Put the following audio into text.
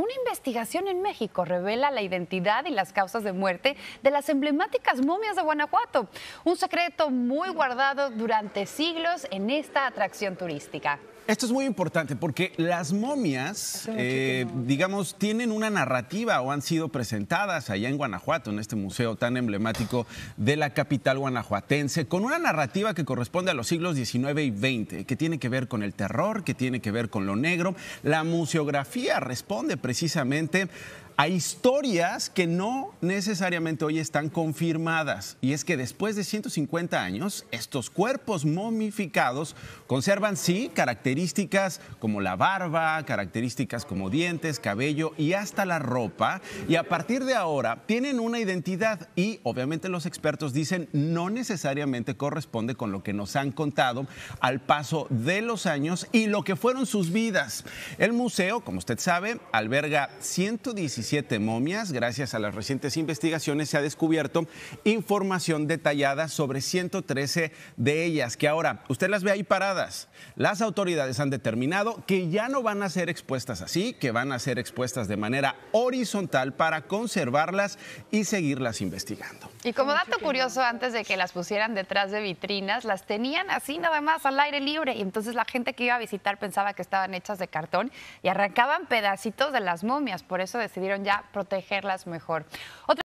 Una investigación en México revela la identidad y las causas de muerte de las emblemáticas momias de Guanajuato, un secreto muy guardado durante siglos en esta atracción turística. Esto es muy importante porque las momias, eh, digamos, tienen una narrativa o han sido presentadas allá en Guanajuato, en este museo tan emblemático de la capital guanajuatense, con una narrativa que corresponde a los siglos XIX y XX, que tiene que ver con el terror, que tiene que ver con lo negro. La museografía responde precisamente hay historias que no necesariamente hoy están confirmadas. Y es que después de 150 años, estos cuerpos momificados conservan, sí, características como la barba, características como dientes, cabello y hasta la ropa. Y a partir de ahora tienen una identidad y obviamente los expertos dicen no necesariamente corresponde con lo que nos han contado al paso de los años y lo que fueron sus vidas. El museo, como usted sabe, alberga 117 momias. Gracias a las recientes investigaciones se ha descubierto información detallada sobre 113 de ellas, que ahora usted las ve ahí paradas. Las autoridades han determinado que ya no van a ser expuestas así, que van a ser expuestas de manera horizontal para conservarlas y seguirlas investigando. Y como dato curioso, antes de que las pusieran detrás de vitrinas, las tenían así nada más al aire libre. Y entonces la gente que iba a visitar pensaba que estaban hechas de cartón y arrancaban pedacitos de las momias. Por eso decidieron ya protegerlas mejor.